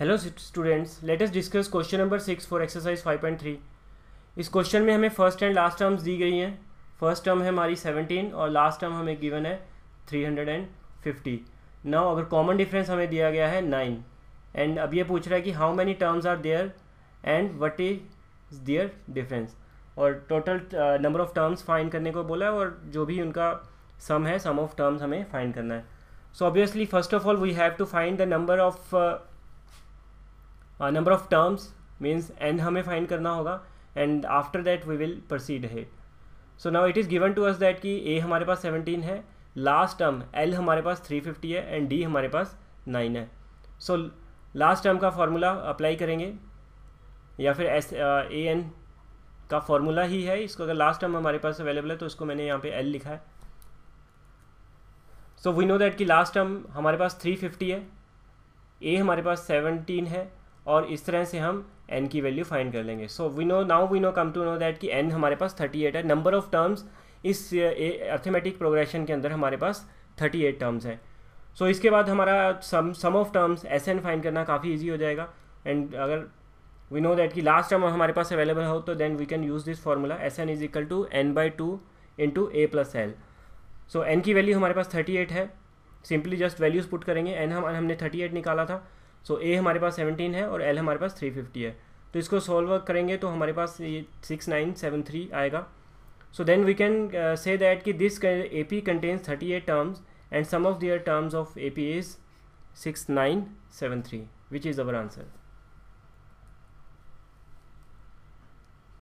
hello students latest discuss question number six for exercise five point three इस question में हमें first and last terms दी गई हैं फर्स्ट टर्म है हमारी सेवनटीन और लास्ट टर्म हमें गिवन है three hundred and fifty now अगर कॉमन डिफरेंस हमें दिया गया है नाइन एंड अब ये पूछ रहा है कि how many terms are there and what is their difference और total number of terms find करने को बोला है और जो भी उनका सम है सम ऑफ टर्म्स हमें फ़ाइन करना है so obviously first of all we have to find the number of number of terms means N हमें फाइंड करना होगा and after that we will proceed ahead so now it is given to us that कि A हमारे पास seventeen है last term L हमारे पास three fifty है एंड डी हमारे पास नाइन है सो लास्ट टर्म का फार्मूला अप्लाई करेंगे या फिर एस ए एन का फार्मूला ही है इसको अगर लास्ट टर्म हमारे पास अवेलेबल है तो इसको मैंने यहाँ पे एल लिखा है सो वी नो दैट कि लास्ट टर्म हमारे पास थ्री फिफ्टी है ए हमारे पास सेवनटीन है और इस तरह से हम एन की वैल्यू फाइंड कर लेंगे so we know now we know come to know that कि एन हमारे पास थर्टी एट है नंबर ऑफ टर्म्स इस अर्थमेटिक प्रोग्रेशन के अंदर हमारे पास थर्टी एट टर्म्स हैं सो so, इसके बाद हमारा sum sum of terms S N find करना काफ़ी ईजी हो जाएगा एंड अगर वी नो दैट कि लास्ट टर्म हमारे पास अवेलेबल हो तो then we can use this formula S N is equal to N by two into A plus L so N की वैल्यू हमारे पास थर्टी एट है सिंपली जस्ट वैल्यूज़ पुट करेंगे एन हम हमने थर्टी एट निकाला था सो ए हमारे पास सेवनटीन है और एल हमारे पास थ्री फिफ्टी है तो इसको सॉल्व करेंगे तो हमारे पास ये सिक्स नाइन सेवन थ्री आएगा so then we can say that कि this A P contains thirty eight terms and sum of their terms of A P is three which is our answer